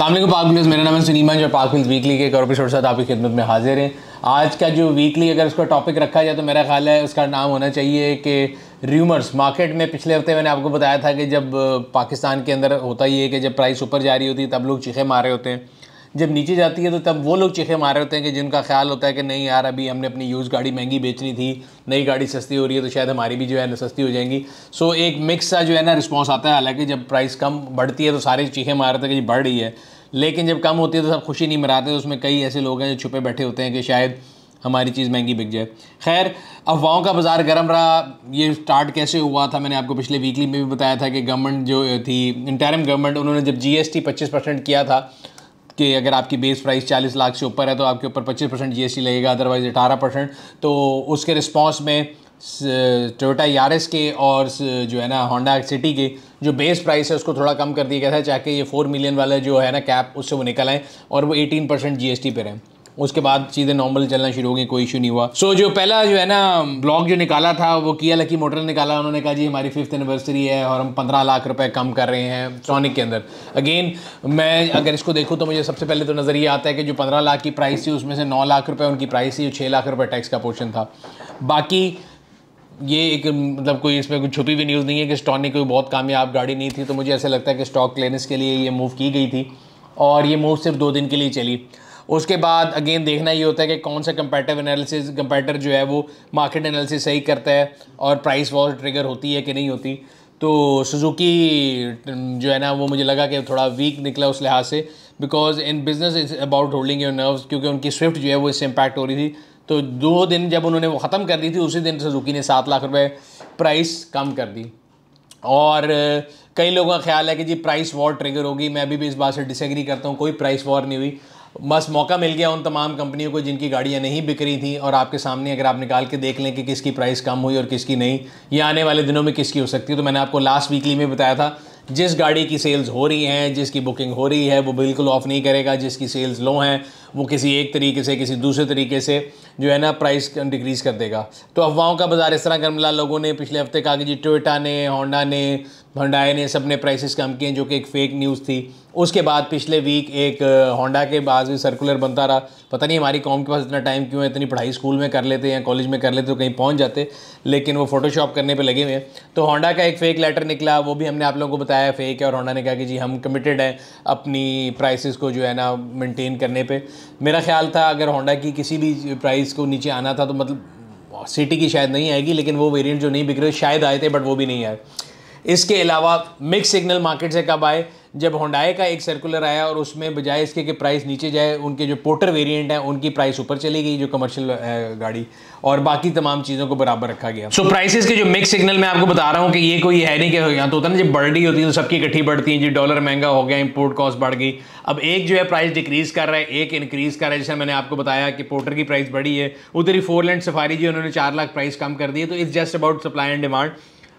अल्लाह पाक न्यूज़ मेरा नाम है सुनीमा जो पाक न्यूज़ वीकली के एक और साथ आपकी खिदमत में हाजिर हैं आज का जो वीकली अगर उसका टॉपिक रखा जाए तो मेरा ख्याल है उसका नाम होना चाहिए कि र्यूमर्स मार्केट में पिछले हफ्ते मैंने आपको बताया था कि जब पाकिस्तान के अंदर होता ही है कि जब प्राइस ऊपर जा रही होती है तब लोग चीखे मारे होते हैं जब नीचे जाती है तो तब वो लोग चीखे मार रहे होते हैं कि जिनका ख्याल होता है कि नहीं यार अभी हमने अपनी यूज़ गाड़ी महंगी बेचनी थी नई गाड़ी सस्ती हो रही है तो शायद हमारी भी जो है ना सस्ती हो जाएंगी सो एक मिक्स सा जो है ना रिस्पॉन्स आता है हालाँकि जब प्राइस कम बढ़ती है तो सारे चीखे मार रहे थे कि जी बढ़ रही है लेकिन जब कम होती है तो सब खुशी नहीं मनाते तो उसमें कई ऐसे लोग हैं जो छुपे बैठे होते हैं कि शायद हमारी चीज़ महंगी बिक जाए खैर अफवाहों का बाज़ार गर्म रहा ये स्टार्ट कैसे हुआ था मैंने आपको पिछले वीकली में भी बताया था कि गवर्नमेंट जो थी इंटरम गवर्नमेंट उन्होंने जब जीएसटी 25 परसेंट किया था कि अगर आपकी बेस प्राइस 40 लाख से ऊपर है तो आपके ऊपर 25 परसेंट जी लगेगा अदरवाइज़ 18 परसेंट तो उसके रिस्पॉन्स में टोटा यारिस के और जो है ना होंडा सिटी के जो बेस प्राइस है उसको थोड़ा कम कर दिया गया था चाहे ये फोर मिलियन वाला जो है ना कैप उससे वो निकल आए और वो एटीन परसेंट जी पे रहें उसके बाद चीज़ें नॉर्मल चलना शुरू हो गई कोई इशू नहीं हुआ सो so, जो पहला जो है ना ब्लॉग जो निकाला था वो किया लकी मोटर निकाला उन्होंने कहा जी हमारी फिफ्थ एनिवर्सरी है और हम पंद्रह लाख रुपए कम कर रहे हैं सोनिक के अंदर अगेन मैं अगर इसको देखूँ तो मुझे सबसे पहले तो नज़र ये आता है कि जो पंद्रह लाख की प्राइस थी उसमें से नौ लाख रुपये उनकी प्राइस थी छः लाख रुपये टैक्स का पोर्शन था बाकी ये एक मतलब कोई इसमें कोई छुपी हुई न्यूज़ नहीं है कि स्टॉनिक कोई बहुत कामयाब गाड़ी नहीं थी तो मुझे ऐसा लगता है कि स्टॉक क्लियरेंस के लिए ये मूव की गई थी और ये मूव सिर्फ दो दिन के लिए चली उसके बाद अगेन देखना ये होता है कि कौन सा कंपेटिव एनालिसिस कंपेटर जो है वो मार्केट एनालिसिस सही करता है और प्राइस वॉल ट्रिगर होती है कि नहीं होती तो सुजुकी जो है ना वो मुझे लगा कि थोड़ा वीक निकला उस लिहाज से because in business is about holding your nerves क्योंकि उनकी स्विफ्ट जो है वो इससे इम्पैक्ट हो रही थी तो दो दिन जब उन्होंने वो ख़त्म कर दी थी उसी दिन सुजुकी ने सात लाख रुपए प्राइस कम कर दी और कई लोगों का ख्याल है कि जी प्राइस वॉर ट्रिगर होगी मैं अभी भी इस बात से डिसएग्री करता हूँ कोई प्राइस वॉर नहीं हुई बस मौका मिल गया उन तमाम कंपनियों को जिनकी गाड़ियाँ नहीं बिक रही थी और आपके सामने अगर आप निकाल के देख लें कि किसकी प्राइस कम हुई और किसकी नहीं ये आने वाले दिनों में किसकी हो सकती है तो मैंने आपको लास्ट वीकली में बताया था जिस गाड़ी की सेल्स हो रही हैं जिसकी बुकिंग हो रही है वो बिल्कुल ऑफ नहीं करेगा जिसकी सेल्स लो हैं वो किसी एक तरीके से किसी दूसरे तरीके से जो है ना प्राइस डिक्रीज़ कर देगा तो अफवाहों का बाज़ार इस तरह कर मिला लोगों ने पिछले हफ्ते कहा कि जी टोयोटा ने होंडा ने भंडाए ने सब ने प्राइसेस कम किए जो कि एक फ़ेक न्यूज़ थी उसके बाद पिछले वीक एक होंडा के पास भी सर्कुलर बनता रहा पता नहीं हमारी कॉम के पास इतना टाइम क्यों है इतनी पढ़ाई स्कूल में कर लेते या कॉलेज में कर लेते तो कहीं पहुंच जाते लेकिन वो फोटोशॉप करने पे लगे हुए हैं तो होंडा का एक फ़ेक लेटर निकला वो भी हमने आप लोगों को बताया फ़ेक है और होंडा ने कहा कि जी हम कमिटेड हैं अपनी प्राइसिस को जो है ना मेनटेन करने पर मेरा ख्याल था अगर होंडा की किसी भी प्राइस को नीचे आना था तो मतलब सिटी की शायद नहीं आएगी लेकिन वो वेरियंट जो नहीं बिक रहे शायद आए थे बट वो भी नहीं आए इसके अलावा मिक्स सिग्नल मार्केट से कब आए जब होंडाई का एक सर्कुलर आया और उसमें बजाय इसके कि प्राइस नीचे जाए उनके जो पोर्टर वेरिएंट हैं उनकी प्राइस ऊपर चली गई जो कमर्शियल गाड़ी और बाकी तमाम चीज़ों को बराबर रखा गया सो so, प्राइसेस के जो मिक्स सिग्नल मैं आपको बता रहा हूँ कि ये कोई है नहीं कि यहाँ तो होता ना जब बढ़ रही होती है तो सबकी इकट्ठी बढ़ती है जी डॉलर महंगा हो गया इम्पोर्ट कॉस्ट बढ़ गई अब एक जो है प्राइस डिक्रीज कर रहा है एक इंक्रीज कर रहा है जैसे मैंने आपको बताया कि पोर्टर की प्राइस बढ़ी है उधर ही फोर लैंड सफारी जी उन्होंने चार लाख प्राइस कम कर दी है तो it's just about supply and demand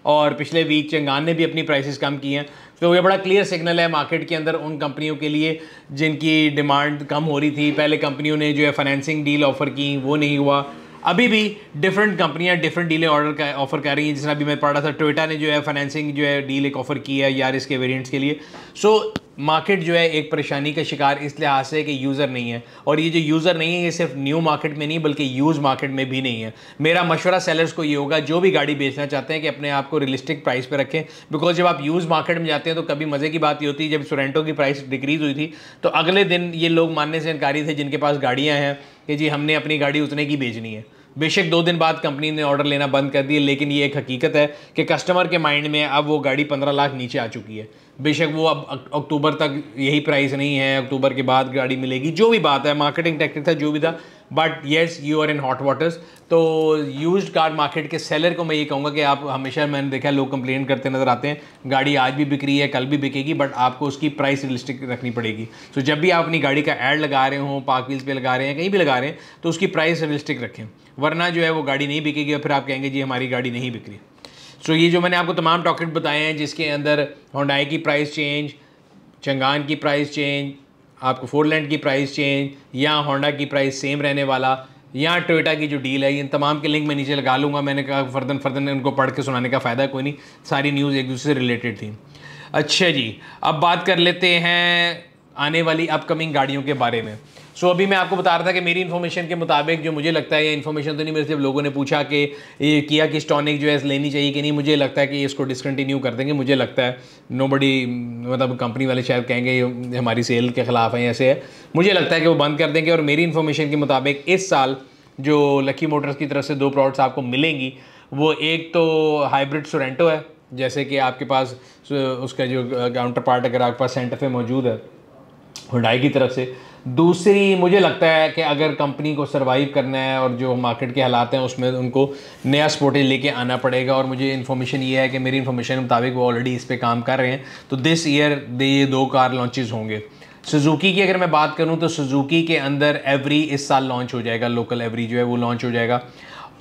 और पिछले वीक चंगान ने भी अपनी प्राइसेस कम की हैं तो ये बड़ा क्लियर सिग्नल है मार्केट के अंदर उन कंपनियों के लिए जिनकी डिमांड कम हो रही थी पहले कंपनियों ने जो है फाइनेंसिंग डील ऑफ़र की वो नहीं हुआ अभी भी डिफरेंट कंपनियां डिफरेंट डीलें ऑर्डर का ऑफर कर रही हैं जिसने अभी मैं पढ़ रहा था टोयोटा ने जो है फाइनेंसिंग जो है डील एक ऑफ़र की है यार इसके वेरियंट्स के लिए सो so, मार्केट जो है एक परेशानी का शिकार इस लिहाज से कि यूज़र नहीं है और ये जो यूज़र नहीं है ये सिर्फ न्यू मार्केट में नहीं बल्कि यूज़ मार्केट में भी नहीं है मेरा मशवरा सेलर्स को ये होगा जो भी गाड़ी बेचना चाहते हैं कि अपने आप को रियलिस्टिक प्राइस पर रखें बिकॉज जब आप यूज़ मार्केट में जाते हैं तो कभी मज़े की बात ये होती है जब सोरेंटो की प्राइस डिक्रीज़ हुई थी तो अगले दिन ये लोग मानने से इनकारी थे जिनके पास गाड़ियाँ हैं कि जी हमने अपनी गाड़ी उतने की बेचनी है बेशक दो दिन बाद कंपनी ने ऑर्डर लेना बंद कर दिया लेकिन ये एक हकीकत है कि कस्टमर के माइंड में अब वो गाड़ी पंद्रह लाख नीचे आ चुकी है बेशक वो अब अक्टूबर तक यही प्राइस नहीं है अक्टूबर के बाद गाड़ी मिलेगी जो भी बात है मार्केटिंग टेक्निक था जो भी था but yes you are in hot waters तो यूज कार मार्केट के सेलर को मैं ये कहूँगा कि आप हमेशा मैंने देखा लोग कंप्लेन करते नज़र आते हैं गाड़ी आज भी बिक रही है कल भी बिकेगी बट आपको उसकी प्राइस रिलिस्टिक रखनी पड़ेगी सो so, जब भी आप अपनी गाड़ी का एड लगा रहे हो पार्क व्हील्स पे लगा रहे हैं कहीं भी लगा रहे हैं तो उसकी प्राइस रिलिस्टिक रखें वरना जो है वो गाड़ी नहीं बिकेगी और फिर आप कहेंगे जी हमारी गाड़ी नहीं बिक रही सो ये जो मैंने आपको तमाम टॉकेट बताए हैं जिसके अंदर होंडाई की प्राइस चेंज चंगान की प्राइस चेंज आपको फोरलैंड की प्राइस चेंज या होंडा की प्राइस सेम रहने वाला या टोयोटा की जो डील है इन तमाम के लिंक मैं नीचे लगा लूँगा मैंने कहा फर्दन फर्दन उनको पढ़ के सुनाने का फ़ायदा कोई नहीं सारी न्यूज़ एक दूसरे से रिलेटेड थी अच्छा जी अब बात कर लेते हैं आने वाली अपकमिंग गाड़ियों के बारे में सो अभी मैं आपको बता रहा था कि मेरी इन्फॉर्मेशन के मुताबिक जो मुझे लगता है ये इन्फॉर्मेशन तो नहीं मेरे से लोगों ने पूछा कि ये किया कि स्टॉनिक जो है लेनी चाहिए कि नहीं मुझे लगता है कि इसको डिसकंटिन्यू कर देंगे मुझे लगता है नो बड़ी मतलब कंपनी वाले शायद कहेंगे ये हमारी सेल के ख़िलाफ़ है ऐसे है मुझे लगता है कि वो बंद कर देंगे और मेरी इन्फॉर्मेशन के मुताबिक इस साल जो लकी मोटर्स की तरफ से दो प्रोडक्ट्स आपको मिलेंगी वो एक तो हाइब्रिड सोरेंटो है जैसे कि आपके पास उसका जो काउंटर पार्ट अगर आपके पास सेंटर मौजूद है हुडाई की तरफ से दूसरी मुझे लगता है कि अगर कंपनी को सर्वाइव करना है और जो मार्केट के हालात हैं उसमें उनको नया स्पोर्टेज लेके आना पड़ेगा और मुझे इन्फॉर्मेशन ये है कि मेरी इन्फॉर्मेशन के मुताबिक वो ऑलरेडी इस पर काम कर रहे हैं तो दिस ईयर दे ये दो कार लॉन्चेज होंगे सुजुकी की अगर मैं बात करूँ तो सुजुकी के अंदर एवरी इस साल लॉन्च हो जाएगा लोकल एवरी जो है वो लॉन्च हो जाएगा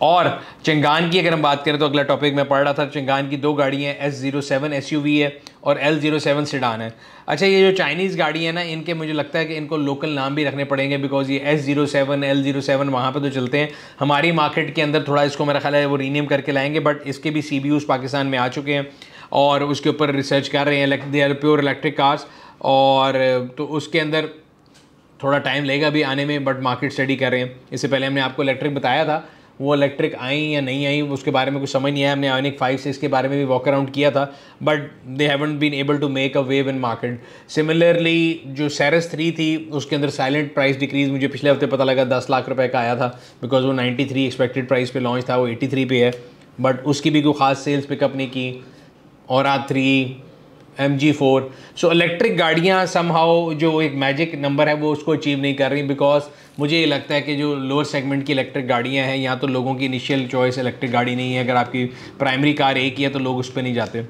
और चिंगान की अगर हम बात करें तो अगला टॉपिक मैं पढ़ रहा था चिंगान की दो गाड़ी हैं S zero seven S U V है और एल ज़ीरो सेवन सिडान है अच्छा ये जो चाइनीज़ गाड़ी है ना इनके मुझे लगता है कि इनको लोकल नाम भी रखने पड़ेंगे बिकॉज ये S zero seven L zero seven वहाँ पर तो चलते हैं हमारी मार्केट के अंदर थोड़ा इसको मेरा ख्याल है वो रीनेम करके लाएंगे बट इसके भी सी बी यूज़ पाकिस्तान में आ चुके हैं और उसके ऊपर रिसर्च कर रहे हैं प्योर इलेक्ट्रिक कार्स और तो उसके अंदर थोड़ा टाइम लगेगा अभी आने में बट मार्केट स्टडी कर रहे हैं इससे पहले हमने आपको इलेक्ट्रिक बताया था वो इलेक्ट्रिक आई या नहीं आई उसके बारे में कुछ समझ नहीं आया हमने आयोनिक फाइव से इसके बारे में भी वॉक अराउंड किया था but they haven't been able to make a wave in market similarly जो सैरस थ्री थी उसके अंदर साइलेंट प्राइस डिक्रीज मुझे पिछले हफ्ते पता लगा दस लाख रुपए का आया था बिकॉज वो नाइन्टी थ्री एक्सपेक्टेड प्राइस पर लॉन्च था वो एटी थ्री पे है बट उसकी भी कोई खास सेल्स पिकअप नहीं की और three M G four so electric गाड़ियाँ सम हाउ जो एक मैजिक नंबर है वो उसको अचीव नहीं कर रही बिकॉज मुझे ये लगता है कि जो लोअर सेगमेंट की इलेक्ट्रिक गाड़ियाँ हैं यहाँ तो लोगों की इनिशियल चॉइस इलेक्ट्रिक गाड़ी नहीं है अगर आपकी प्राइमरी कार एक ही है तो लोग उस पर नहीं जाते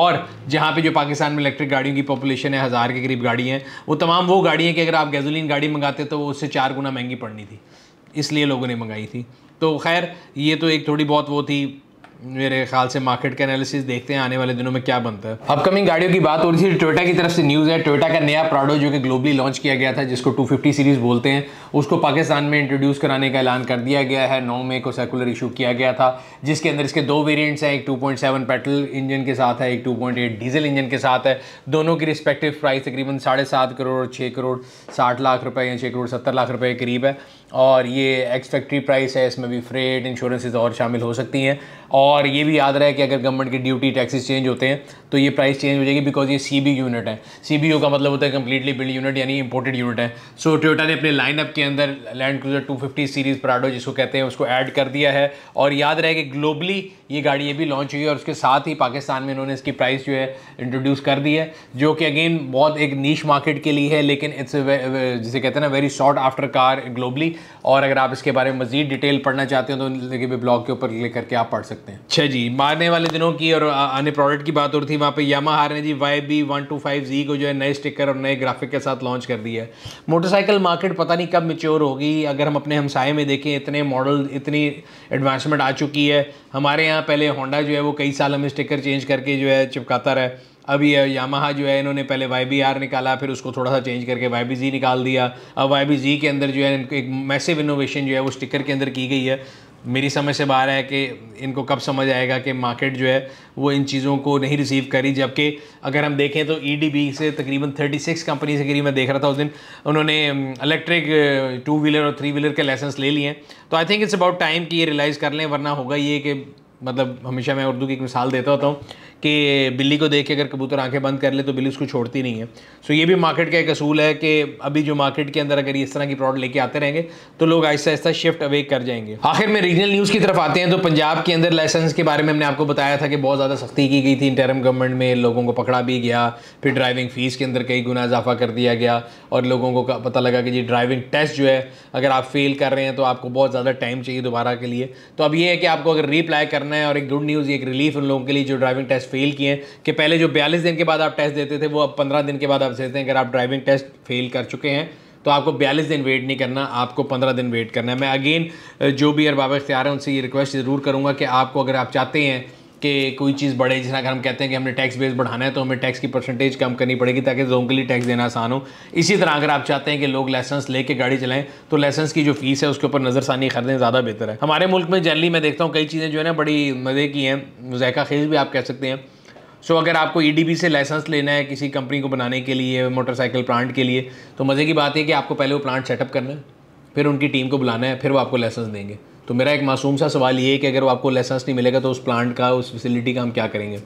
और जहाँ पे जो पाकिस्तान में इलेक्ट्रिक गाड़ियों की पॉपुलेशन है हज़ार के करीब गाड़ी हैं वो तमाम वो गाड़ी हैं कि अगर आप गैसोलीन गाड़ी मंगाते तो उससे चार गुना महंगी पड़नी थी इसलिए लोगों ने मंगाई थी तो खैर ये तो एक थोड़ी बहुत वो थी मेरे ख्याल से मार्केट के एनालिसिस देखते हैं आने वाले दिनों में क्या बनता है अपकमिंग गाड़ियों की बात हो रही थी टोयोटा की तरफ से न्यूज़ है टोयोटा का नया प्राडो जो कि ग्लोबली लॉन्च किया गया था जिसको 250 सीरीज़ बोलते हैं उसको पाकिस्तान में इंट्रोड्यूस कराने का ऐलान कर दिया गया है नौ मई को सर्कुलर इशू किया गया था जिसके अंदर इसके दो वेरियंट्स हैं एक टू पेट्रोल इंजन के साथ है एक टू डीजल इंजन के साथ है दोनों की रिस्पेक्टिव प्राइस तकरीबन साढ़े करोड़ छः करोड़ साठ लाख रुपये या छः करोड़ सत्तर लाख रुपये के करीब है और ये एक्स फैक्ट्री प्राइस है इसमें भी फ्रेड इंश्योरेंसेज और शामिल हो सकती हैं और ये भी याद रहे कि अगर गवर्नमेंट की ड्यूटी टैक्सेस चेंज होते हैं तो ये प्राइस चेंज हो जाएगी बिकॉज ये सी बी यूनिट है सी बी यू का मतलब होता है कम्प्लीटली बिल्ड यूनिट यानी इंपोर्टेड यूनिट है सो so, टोटा ने अपने लाइनअप के अंदर Land Cruiser two fifty series Prado जिसको कहते हैं उसको ऐड कर दिया है और याद रहे कि ग्लोबली ये गाड़ी अभी लॉन्च हुई है और उसके साथ ही पाकिस्तान में इन्होंने इसकी प्राइस जो है इंट्रोड्यूस कर दी है जो कि अगेन बहुत एक नीच मार्केट के लिए है लेकिन इट्स जिसे कहते हैं ना very short after car globally और अगर आप इसके बारे में मजीद डिटेल पढ़ना चाहते हो तो लेकिन ब्लॉग के ऊपर लेकर करके आप पढ़ सकते हैं अच्छा जी मारने वाले दिनों की और आने प्रोडक्ट की बात हो रही थी वहाँ पे यामा हार ने G Y B one two five G को जो है नए स्टिकर और नए ग्राफिक के साथ लॉन्च कर दिया है मोटरसाइकिल मार्केट पता नहीं कब मेच्योर होगी अगर हम अपने हमसाए में देखें इतने मॉडल इतनी एडवांसमेंट आ चुकी है हमारे यहाँ पहले होंडा जो है वो कई साल हमें स्टिकर चेंज करके जो है चिपकाता रहा अब ये यामाहा जो है इन्होंने पहले वाई बी आर निकाला फिर उसको थोड़ा सा चेंज करके वाई बी जी निकाल दिया अब वाई बी जी के अंदर जो है एक मैसिव इनोवेशन जो है वो स्टिकर के अंदर की गई है मेरी समझ से बाहर है कि इनको कब समझ आएगा कि मार्केट जो है वो इन चीज़ों को नहीं रिसीव करी जबकि अगर हम देखें तो ई e से तकरीबन 36 कंपनी से करीब मैं देख रहा था उस दिन उन्होंने इलेक्ट्रिक टू व्हीलर और थ्री व्हीलर के लाइसेंस ले लिए तो I think it's about time कि ये रियलाइज़ कर लें वरना होगा ये कि मतलब हमेशा मैं उर्दू की एक मिसाल देता होता हूँ कि बिल्ली को देख के अगर कबूतर आंखें बंद कर ले तो बिल्ली उसको छोड़ती नहीं है सो ये भी मार्केट का एक असूल है कि अभी जो मार्केट के अंदर अगर इस तरह की प्रोडक्ट लेके आते रहेंगे तो लोग आहिस्ता आहिस्ता शिफ्ट अवे कर जाएंगे आखिर में रीजनल न्यूज़ की तरफ आते हैं तो पंजाब के अंदर लाइसेंस के बारे में हमने आपको बताया था कि बहुत ज़्यादा सख्ती की गई थी इंटरम गवर्नमेंट में लोगों को पकड़ा भी गया फिर ड्राइविंग फ़ीस के अंदर कई गुना इजाफा कर दिया गया और लोगों को पता लगा कि जी ड्राइविंग टेस्ट जो है अगर आप फेल कर रहे हैं तो आपको बहुत ज़्यादा टाइम चाहिए दोबारा के लिए तो अब ये है कि आपको अगर रीप्लाई करना है और एक गुड न्यूज़ एक रिलीफ उन लोगों के लिए जो ड्राइविंग टेस्ट फेल किए हैं कि पहले जो बयालीस दिन के बाद आप टेस्ट देते थे वो अब पंद्रह दिन के बाद आप देते हैं अगर आप ड्राइविंग टेस्ट फेल कर चुके हैं तो आपको बयालीस दिन वेट नहीं करना आपको पंद्रह दिन वेट करना है मैं अगेन जो भी अरबाब इख्तियार हैं उनसे ये रिक्वेस्ट ज़रूर करूँगा कि आपको अगर आप चाहते हैं कि कोई चीज़ बढ़े जिस अगर हम कहते हैं कि हमने टैक्स बेस बढ़ाना है तो हमें टैक्स की परसेंटेज कम करनी पड़ेगी ताकि लोगों के लिए टैक्स देना आसान हो इसी तरह अगर आप चाहते हैं कि लोग लाइसेंस लेके गाड़ी चलाएं तो लाइसेंस की जो फीस है उसके ऊपर नज़रसानी खरीदें ज़्यादा बेहतर है हमारे मुल्क में जनरली मैं देखता हूँ कई चीज़ें जो है ना बड़ी मज़े की हैं जैका खेज भी आप कह सकते हैं सो so, अगर आपको ई e से लाइसेंस लेना है किसी कंपनी को बनाने के लिए मोटरसाइकिल प्लांट के लिए तो मज़े की बात है कि आपको पहले वो प्लांट सेटअप करना है फिर उनकी टीम को बुलाना है फिर वो आपको लाइसेंस देंगे तो मेरा एक मासूम सा सवाल ये है कि अगर वो आपको लाइसेंस नहीं मिलेगा तो उस प्लांट का उस फैसिलिटी का हम क्या करेंगे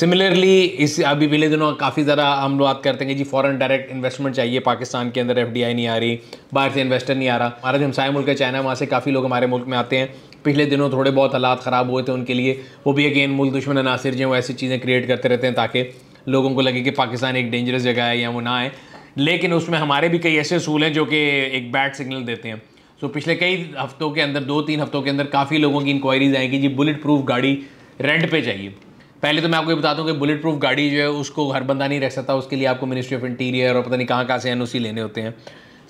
सिमिलरली इस अभी पिछले दिनों काफ़ी ज़्यादा हम लोग बात करते हैं जी फॉरेन डायरेक्ट इन्वेस्टमेंट चाहिए पाकिस्तान के अंदर एफ नहीं आ रही बाहर से इन्वेस्टर नहीं आ रहा हमारा जो हमसाए मुल्क है चाइना वहाँ से काफ़ी लोग हमारे मुल्क में आते हैं पिछले दिनों थोड़े बहुत हालात ख़राब हुए थे उनके लिए वो भी अगेन मुल्क दुश्मन अनासर जो ऐसी चीज़ें क्रिएट करते रहते हैं ताकि लोगों को लगे कि पाकिस्तान एक डेंजरस जगह है या वो ना आए लेकिन उसमें हमारे भी कई ऐसे असूल हैं जो कि एक बैड सिग्नल देते हैं तो पिछले कई हफ्तों के अंदर दो तीन हफ्तों के अंदर काफ़ी लोगों की इंक्वायरीज आएंगी जी बुलेट प्रूफ गाड़ी रेंट पे चाहिए पहले तो मैं आपको ये बताता हूँ कि बुलेट प्रूफ गाड़ी जो है उसको हर बंदा नहीं रख सकता उसके लिए आपको मिनिस्ट्री ऑफ इंटीरियर और पता नहीं कहाँ कहाँ से एन लेने होते हैं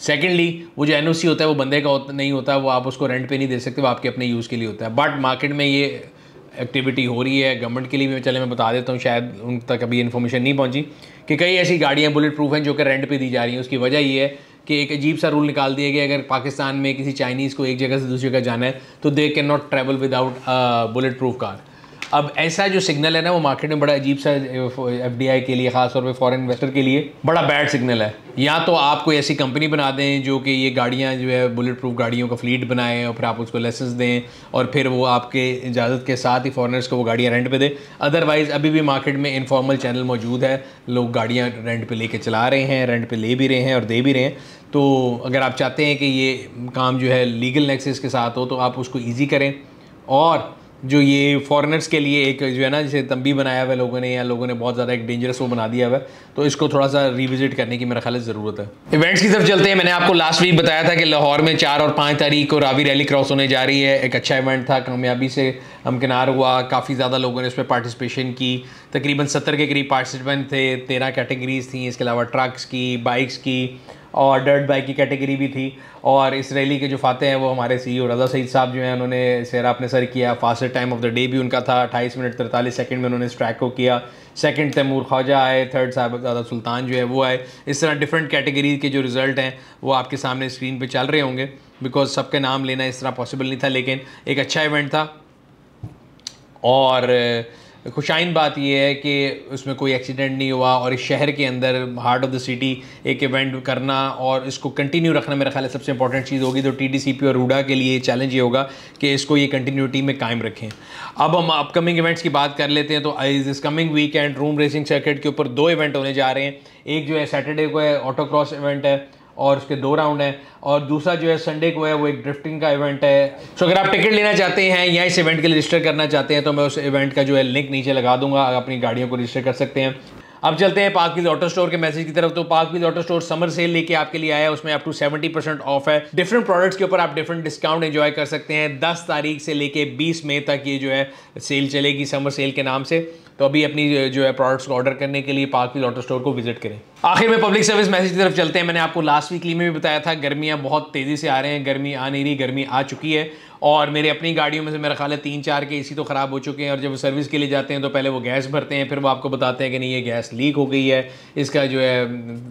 सेकेंडली वो जो एन होता है वो बंदे का नहीं होता वो आप उसको रेंट पर नहीं दे सकते वो आपके अपने यूज़ के लिए होता है बट मार्केट में ये एक्टिविटी हो रही है गवर्नमेंट के लिए भी चले मैं बता देता हूँ शायद उन तक अभी इन्फॉर्मेशन नहीं पहुँची कि कई ऐसी गाड़ियाँ बुलेट प्रूफ हैं जो कि रेंट पर दी जा रही हैं उसकी वजह ये है कि एक अजीब सा रूल निकाल दिया गया अगर पाकिस्तान में किसी चाइनीज़ को एक जगह से दूसरी जगह जाना है तो they cannot travel without bullet proof car अब ऐसा जो सिग्नल है ना वो मार्केट में बड़ा अजीब सा एफ के लिए खासतौर पर फॉरन इन्वेस्टर के लिए बड़ा बैड सिग्नल है या तो आप कोई ऐसी कंपनी बना दें जो कि ये गाड़ियाँ जो है बुलेट प्रूफ गाड़ियों का फ्लीट बनाए और फिर आप उसको लाइसेंस दें और फिर वो आपके इजाज़त के साथ ही फॉरनर्स को वो गाड़ियाँ रेंट पे दें अदरवाइज़ अभी भी मार्केट में इनफॉर्मल चैनल मौजूद है लोग गाड़ियाँ रेंट पे लेके चला रहे हैं रेंट पे ले भी रहे हैं और दे भी रहे हैं तो अगर आप चाहते हैं कि ये काम जो है लीगल नेक्सेस के साथ हो तो आप उसको ईजी करें और जो ये फॉरेनर्स के लिए एक जो है ना जैसे तंबी बनाया हुआ है लोगों ने या लोगों ने बहुत ज़्यादा एक डेंजरस वो बना दिया हुआ है तो इसको थोड़ा सा रिविजिट करने की मेरा ख्याल ज़रूरत है इवेंट्स की तरफ चलते हैं मैंने आपको लास्ट वीक बताया था कि लाहौर में चार और पाँच तारीख को रावी रैली क्रॉस होने जा रही है एक अच्छा इवेंट था कामयाबी से अमकिनार हुआ काफ़ी ज़्यादा लोगों ने उसमें पार्टिसिपेशन की तकरीबन सत्तर के करीब पार्टिसिपेंट थे तेरह कैटेगरीज थी इसके अलावा ट्रक्स की बाइक्स की और डर्ट बाइक की कैटेगरी भी थी और इस रैली के जो फाते हैं वो हमारे सी ओ e रजा सईद साहब जो हैं उन्होंने सेरा अपने सर किया fast time of the day भी उनका था अट्ठाईस मिनट तरतालीस सेकंड में उन्होंने इस ट्रैक को किया सेकंड तैमूर ख्वाजा आए थर्ड साहबजादा सुल्तान जो है वो आए इस तरह डिफरेंट कैटेगरी के जो रिज़ल्ट हैं वो आपके सामने स्क्रीन पर चल रहे होंगे बिकॉज सबके नाम लेना इस तरह पॉसिबल नहीं था लेकिन एक अच्छा इवेंट था और खुशाइन बात यह है कि उसमें कोई एक्सीडेंट नहीं हुआ और इस शहर के अंदर हार्ट ऑफ द सिटी एक इवेंट करना और इसको कंटिन्यू रखना मेरा ख्याल है सबसे इंपॉर्टेंट चीज़ होगी तो टीडीसीपी और रूडा के लिए चैलेंज ये होगा कि इसको ये कंटिन्यूटी में कायम रखें अब हम अपकमिंग इवेंट्स की बात कर लेते हैं तो इस कमिंग वीकेंड रूम रेसिंग सर्किट के ऊपर दो इवेंट होने जा रहे हैं एक जो है सैटरडे को है ऑटोक्रॉस इवेंट है और उसके दो राउंड हैं और दूसरा जो है संडे को है वो एक ड्रिफ्टिंग का इवेंट है सो अगर आप टिकट लेना चाहते हैं या इस इवेंट के लिए रजिस्टर करना चाहते हैं तो मैं उस इवेंट का जो है लिंक नीचे लगा दूंगा अपनी गाड़ियों को रजिस्टर कर सकते हैं अब चलते हैं पाक विल ऑटो स्टोर के मैसेज की तरफ तो PakWheels auto store summer sale लेके आपके लिए आया है उसमें अप टू 70 परसेंट ऑफ है डिफरेंट प्रोडक्ट्स के ऊपर आप डिफरेंट डिस्काउंट एंजॉय कर सकते हैं 10 तारीख से लेके 20 मई तक ये जो है सेल चलेगी समर सेल के नाम से तो अभी अपनी जो है प्रोडक्ट्स को ऑर्डर करने के लिए पाक विल ऑटो स्टोर को विजिट करें आखिर में पब्लिक सर्विस मैसेज की तरफ चलते हैं मैंने आपको लास्ट वीकली में भी बताया था गर्मियाँ बहुत तेज़ी से आ रहे हैं गर्मी आ नहीं रही गर्मी आ चुकी है और मेरे अपनी गाड़ियों में से मेरा ख्याल है तीन चार के इसी तो ख़राब हो चुके हैं और जब वो सर्विस के लिए जाते हैं तो पहले वो गैस भरते हैं फिर वो आपको बताते हैं कि नहीं ये गैस लीक हो गई है इसका जो है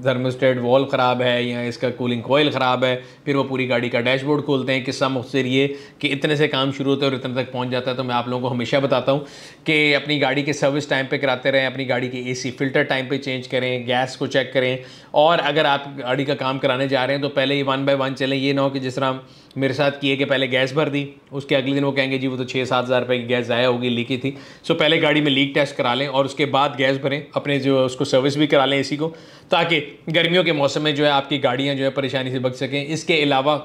थर्मोस्टेट वॉल्व ख़राब है या इसका कूलिंग कोयल ख़राब है फिर वो पूरी गाड़ी का डैशबोर्ड खोलते हैं किस्सा मुख्तर ये कि इतने से काम शुरू होता है और इतने तक पहुँच जाता है तो मैं आप लोगों को हमेशा बताता हूँ कि अपनी गाड़ी की सर्विस टाइम पर कराते रहें अपनी गाड़ी की ए फ़िल्टर टाइम पर चेंज करें गैस को चेक चेक करें और अगर आप गाड़ी का काम कराने जा रहे हैं तो पहले ही वन बाय वन चलें ये ना हो कि जिस तरह मेरे साथ किए कि पहले गैस भर दी उसके अगले दिन वो कहेंगे जी वो तो छः सात हज़ार रुपये की गैस ज़ाया होगी लीकी थी सो पहले गाड़ी में लीक टेस्ट करा लें और उसके बाद गैस भरें अपने जो उसको सर्विस भी करा लें इसी को ताकि गर्मियों के मौसम में जो है आपकी गाड़ियाँ जो है परेशानी से बच सकें इसके अलावा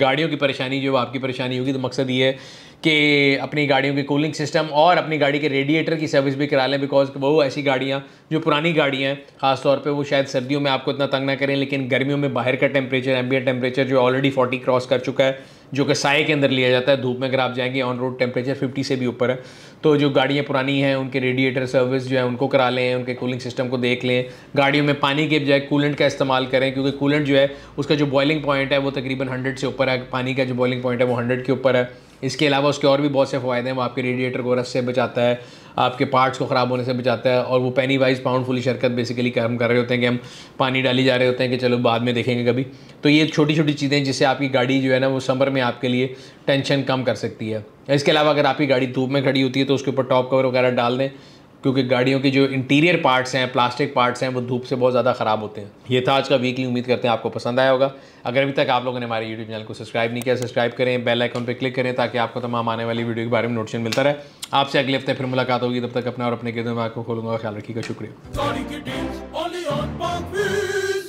गाड़ियों की परेशानी जो आपकी परेशानी होगी तो मकसद ये है कि अपनी गाड़ियों के कूलिंग सिस्टम और अपनी गाड़ी के रेडिएटर की सर्विस भी करा लें बिकॉज वो ऐसी गाड़ियाँ जो पुरानी गाड़ियाँ हैं खासतौर पर वो शायद सर्दियों में आपको इतना तंग ना करें लेकिन गर्मियों में बाहर का टेम्परेचर एम्बियर टेम्परेचर जो ऑलरेडी फोर्टी क्रॉस कर चुका है जो कि साय के अंदर लिया जाता है धूप में अगर आप जाएंगे ऑन रोड टेम्परेचर 50 से भी ऊपर है तो जो गाड़ियाँ पुरानी हैं उनके रेडिएटर सर्विस जो है उनको करा लें उनके कूलिंग सिस्टम को देख लें गाड़ियों में पानी के बजाय कूलेंट का इस्तेमाल करें क्योंकि कूलेंट जो है उसका जो बॉइलिंग पॉइंट है वो तकरीबन हंड्रेड से ऊपर है पानी का जो बॉइलिंग पॉइंट है वो हंड्रेड के ऊपर है इसके अलावा उसके और भी बहुत से फ़ायदे हैं वो आपके रेडिएटर को रस से बचाता है आपके पार्ट्स को ख़राब होने से बचाता है और वो पैनी वाइज पाउंड फुली शरकत बेसिकली हम कर रहे होते हैं कि हम पानी डाली जा रहे होते हैं कि चलो बाद में देखेंगे कभी तो ये छोटी छोटी चीज़ें जिससे आपकी गाड़ी जो है ना वो समर में आपके लिए टेंशन कम कर सकती है इसके अलावा अगर आपकी गाड़ी धूप में खड़ी होती है तो उसके ऊपर टॉप कवर वगैरह डाल दें क्योंकि गाड़ियों के जो इंटीरियर पार्ट्स हैं प्लास्टिक पार्ट्स हैं वो धूप से बहुत ज़्यादा ख़राब होते हैं ये था आज का वीकली उम्मीद करते हैं आपको पसंद आया होगा अगर अभी तक आप लोगों ने हमारे यूट्यूब चैनल को सब्सक्राइब नहीं किया सब्सक्राइब करें बेल आइकन पर क्लिक करें ताकि आपको तमाम आने वाली वीडियो के बारे में नोटिशन मिलता रहे आपसे अगले हफ्ते फिर मुलाकात होगी तब तक अपना और अपने के दिमाग को खोलूंगा ख्याल रखिएगा शुक्रिया